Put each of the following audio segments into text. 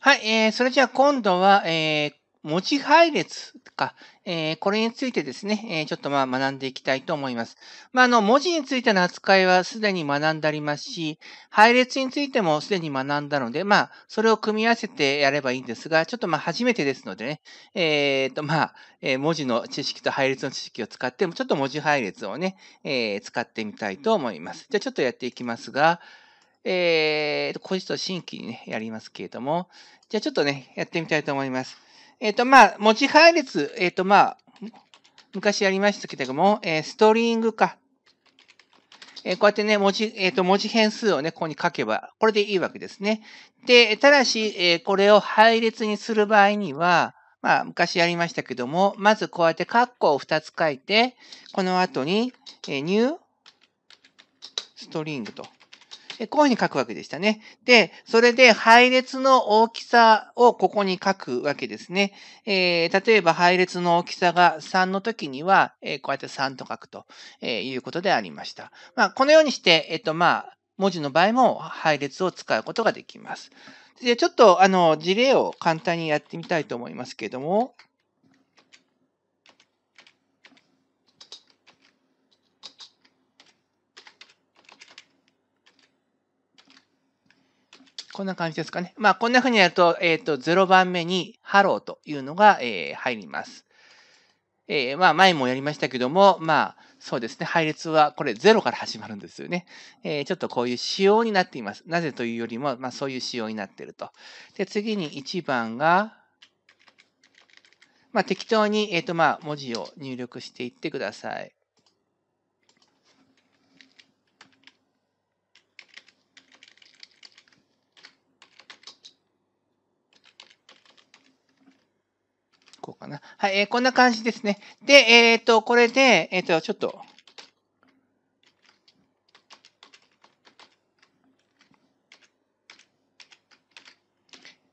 はい、えー、それじゃあ今度は、えー、文字配列か、えー、これについてですね、えー、ちょっとまあ学んでいきたいと思います。まあ、あの、文字についての扱いはすでに学んでありますし、配列についてもすでに学んだので、まあ、それを組み合わせてやればいいんですが、ちょっとまあ初めてですのでね、えっ、ー、とまあ、えー、文字の知識と配列の知識を使って、ちょっと文字配列をね、えー、使ってみたいと思います。じゃあちょっとやっていきますが、えー、いつと新規にね、やりますけれども、じゃあちょっとね、やってみたいと思います。えっ、ー、と、まあ、文字配列、えっ、ー、と、まあ、昔やりましたけれども、えー、ストリングか。えこうやってね、文字、えっ、と、文字変数をね、ここに書けば、これでいいわけですね。で、ただし、えこれを配列にする場合には、まあ、昔やりましたけども、まずこうやってカッコを2つ書いて、この後に、えー、new string と。こういうふうに書くわけでしたね。で、それで配列の大きさをここに書くわけですね。えー、例えば配列の大きさが3の時には、えー、こうやって3と書くと、えー、いうことでありました。まあ、このようにして、えっ、と、まあ、文字の場合も配列を使うことができます。で、ちょっと、あの、事例を簡単にやってみたいと思いますけれども、こんな感じですかね。まあ、こんな風にやると、えっ、ー、と、0番目にハローというのが、えー、入ります。えー、まあ、前もやりましたけども、まあ、そうですね。配列は、これ0から始まるんですよね。えー、ちょっとこういう仕様になっています。なぜというよりも、まあ、そういう仕様になっていると。で、次に1番が、まあ、適当に、えっ、と、まあ、文字を入力していってください。こうかな。はい、えー、こんな感じですね。で、えっ、ー、と、これで、えっ、ー、と、ちょっと、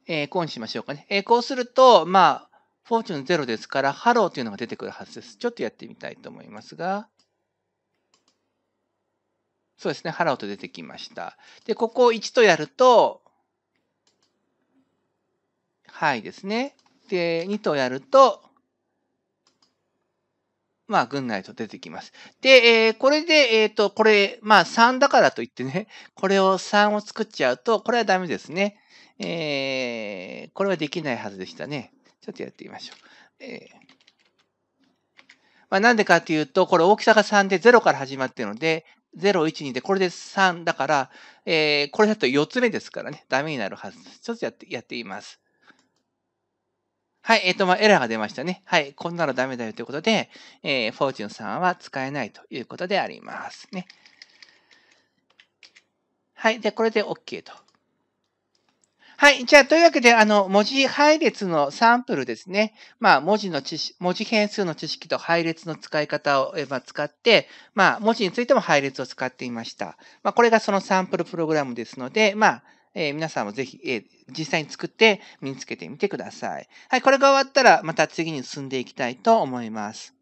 えー、こうにしましょうかね。えー、こうすると、まあ、フォーチュンゼロですから、ハローというのが出てくるはずです。ちょっとやってみたいと思いますが、そうですね、ハローと出てきました。で、ここを1とやると、はいですね。で、2とやると、まあ、軍内と出てきます。で、えー、これで、えっ、ー、と、これ、まあ、3だからといってね、これを3を作っちゃうと、これはダメですね。えー、これはできないはずでしたね。ちょっとやってみましょう。えーまあ、なんでかっていうと、これ大きさが3で0から始まってるので、0、1、2で、これで3だから、えー、これだと4つ目ですからね、ダメになるはずです。ちょっとやって、やってみます。はい、えっ、ー、と、まあ、エラーが出ましたね。はい、こんなのダメだよということで、えー、フォーチュンさんは使えないということでありますね。はい、で、これで OK と。はい。じゃあ、というわけで、あの、文字配列のサンプルですね。まあ、文字の知識、文字変数の知識と配列の使い方を、ま使って、まあ、文字についても配列を使っていました。まあ、これがそのサンプルプログラムですので、まあ、えー、皆さんもぜひ、えー、実際に作って身につけてみてください。はい、これが終わったらまた次に進んでいきたいと思います。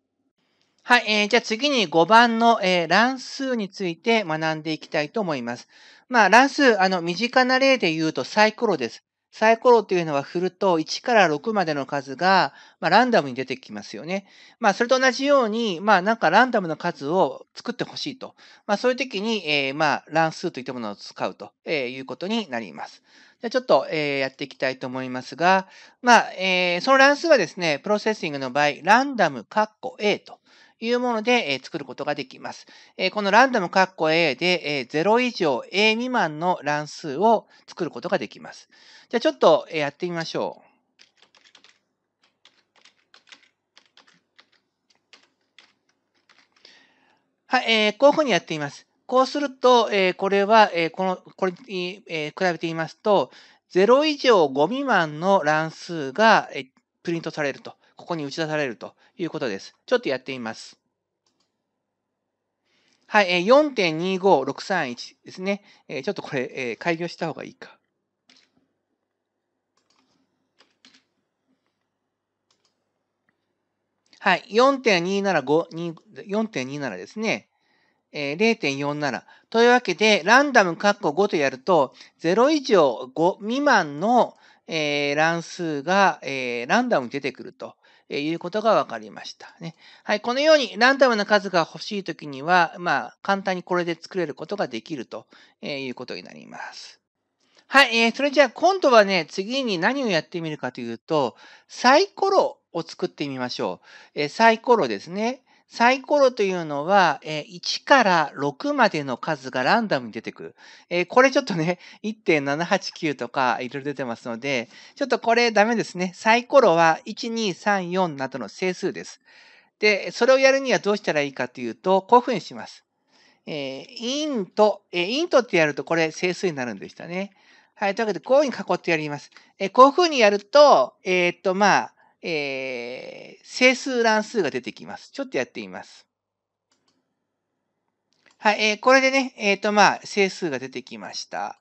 はい、えー、じゃあ次に5番の、えー、乱数について学んでいきたいと思います。まあ、乱数、あの、身近な例で言うとサイコロです。サイコロというのは振ると1から6までの数が、まあ、ランダムに出てきますよね。まあ、それと同じように、まあ、なんかランダムの数を作ってほしいと。まあ、そういう時に、えー、まあ、乱数といったものを使うと、えいうことになります。じゃちょっと、えー、やっていきたいと思いますが、まあ、えー、その乱数はですね、プロセッシングの場合、ランダム、カッコ A というもので、え作ることができます。えこのランダムカッコ A で、え0以上 A 未満の乱数を作ることができます。じゃあちょっと、えやってみましょう。はい、えー、こういうふうにやっています。こうすると、えこれは、えこの、これに、え比べてみますと、0以上5未満の乱数が、プリントされると、ここに打ち出されるということです。ちょっとやってみます。はい、え4.25631ですね。えちょっとこれ、え開業した方がいいか。はい、4.275、4.27ですね。え0.47。というわけで、ランダム括弧5とやると、0以上5未満の、えー、乱数が、えー、ランダムに出てくると。いうことが分かりました。ね。はい。このようにランダムな数が欲しいときには、まあ、簡単にこれで作れることができるということになります。はい。えー、それじゃあ今度はね、次に何をやってみるかというと、サイコロを作ってみましょう。えー、サイコロですね。サイコロというのは、え1から6までの数がランダムに出てくる。えこれちょっとね、1.789 とかいろいろ出てますので、ちょっとこれダメですね。サイコロは1、2、3、4などの整数です。で、それをやるにはどうしたらいいかというと、こういうふうにします。えイント、えイントってやるとこれ整数になるんでしたね。はい。というわけで、こういうふうに囲ってやります。えこういうふうにやると、えー、っと、まあ、えー、整数乱数が出てきます。ちょっとやってみます。はい、えー、これでね、えっ、ー、と、まあ、整数が出てきました。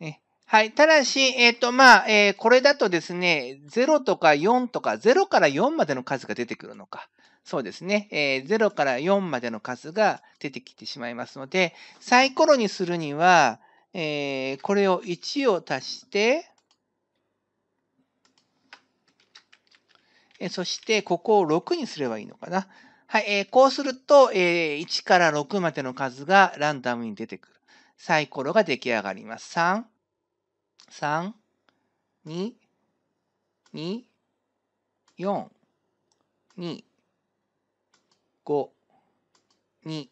ね、はい、ただし、えっ、ー、と、まあ、えー、これだとですね、0とか4とか、0から4までの数が出てくるのか。そうですね、えー、0から4までの数が出てきてしまいますので、サイコロにするには、えー、これを1を足して、えそしてここを6にすればいいのかな。はい、えー、こうすると、えー、1から6までの数がランダムに出てくる。サイコロが出来上がります。3、3、2、2、4、2、5、2、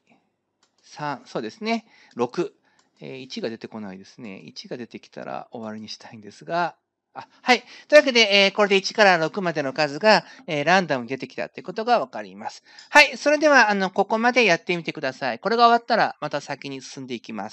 3、そうですね、6。えー、1が出てこないですね。1が出てきたら終わりにしたいんですが、あ、はい。というわけで、えー、これで1から6までの数が、えー、ランダムに出てきたってことがわかります。はい。それでは、あの、ここまでやってみてください。これが終わったら、また先に進んでいきます。